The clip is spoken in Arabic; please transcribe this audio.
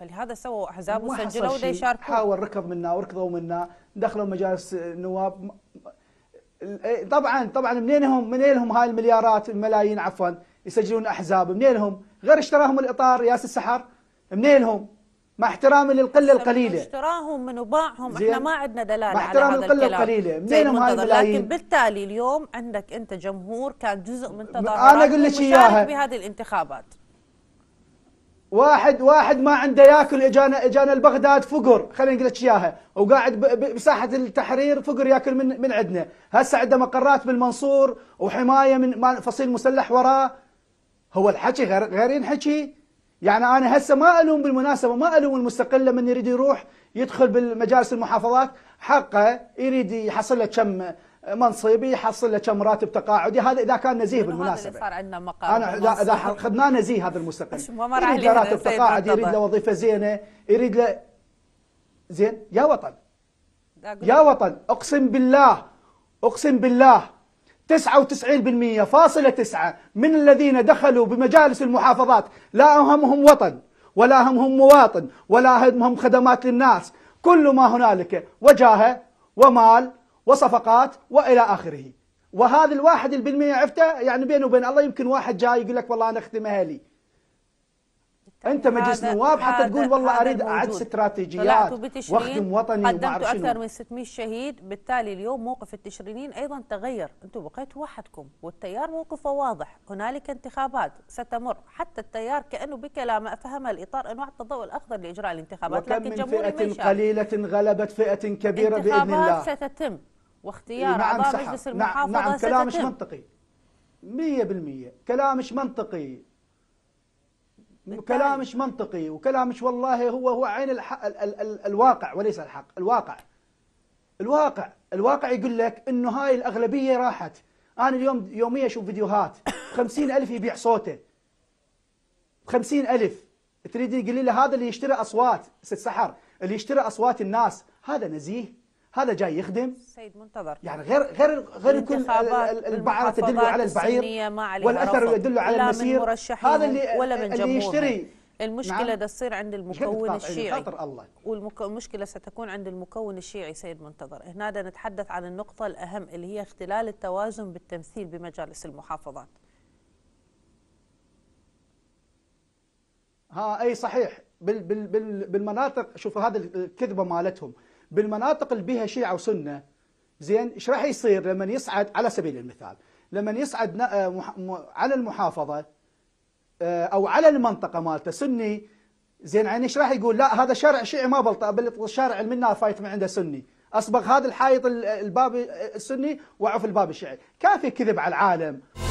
فلهذا سووا احزاب وسجلوا ودا يشاركوا حاول ركض منا وركضوا منا دخلوا مجالس النواب طبعا طبعا منين هم منين هم هاي المليارات الملايين عفوا يسجلون احزاب منين هم غير اشتراهم الاطار ياس السحر منين هم مع احترامي للقله القليله اشتراهم من وباعهم احنا ما عندنا دلاله مع احترام على القله القليله منين هم هاي الملايين لكن بالتالي اليوم عندك انت جمهور كان جزء من تظاهرات انا اقول لك اياها بهذه الانتخابات واحد واحد ما عنده ياكل اجانا اجانا لبغداد فقر خلينا نقول لك اياها وقاعد بساحه التحرير فقر ياكل من من عندنا هسه عنده مقرات بالمنصور وحمايه من فصيل مسلح وراه هو الحكي غير غير ينحكي يعني انا هسه ما الوم بالمناسبه ما الوم المستقله من يريد يروح يدخل بالمجالس المحافظات حقه يريد يحصل له كم منصبي يحصل له كم راتب تقاعدي هذا اذا كان نزيه بالمناسبه هذا اللي صار عندنا مقام انا اذا اذا نزيه هذا المستقل يريد له راتب تقاعدي يريد له وظيفه زينه يريد له زين يا وطن يا وطن اقسم بالله اقسم بالله 99% فاصلة تسعة من الذين دخلوا بمجالس المحافظات لا أهمهم وطن ولا همهم مواطن ولا همهم خدمات للناس كل ما هنالك وجاهة ومال وصفقات وإلى آخره وهذا الواحد بالمية عفته يعني بينه وبين الله يمكن واحد جاي يقول لك والله أنا أختمها لي انت مجلس نواب حتى تقول والله اريد اعد استراتيجيات واخدم وطني قدمت اكثر من 600 شهيد بالتالي اليوم موقف التشرينين ايضا تغير انتم بقيتوا وحدكم والتيار موقفه واضح هنالك انتخابات ستمر حتى التيار كانه بكلامه فهم الاطار انه اعطى الضوء الاخضر لاجراء الانتخابات وكم لكن من فئه قليله غلبت فئه كبيره باذن الله ستتم واختيار إيه، نعم اعضاء مجلس نعم، المحافظه نعم كلامش منطقي 100% كلامش منطقي كلامش منطقي وكلامش والله هو هو عين الحق ال ال ال الواقع وليس الحق الواقع الواقع الواقع يقول لك انه هاي الاغلبيه راحت انا اليوم يوميا اشوف فيديوهات خمسين الف يبيع صوته خمسين الف تريد تقول لي هذا اللي يشتري اصوات ست سحر اللي يشتري اصوات الناس هذا نزيه هذا جاي يخدم سيد منتظر يعني غير غير غير كل البعره تدل على البعير والاثر يدل على المسير هذا اللي ولا من اللي يشتري المشكلة نعم. ده تصير عند المكون الشيعي الله. والمشكلة ستكون عند المكون الشيعي سيد منتظر هنا ده نتحدث عن النقطة الأهم اللي هي اختلال التوازن بالتمثيل بمجالس المحافظات ها أي صحيح بال بال بال بالمناطق شوفوا هذه الكذبة مالتهم بالمناطق اللي بها شيعة وسنة زين ايش راح يصير لما يصعد على سبيل المثال لما يصعد آه، على المحافظة آه، أو على المنطقة مالته سني زين يعني ايش راح يقول لا هذا شارع شيعي ما بلطه الشارع المنا فايت من عنده سني اصبغ هذا الحائط الباب آه، السني وعف الباب الشيعي كافي كذب على العالم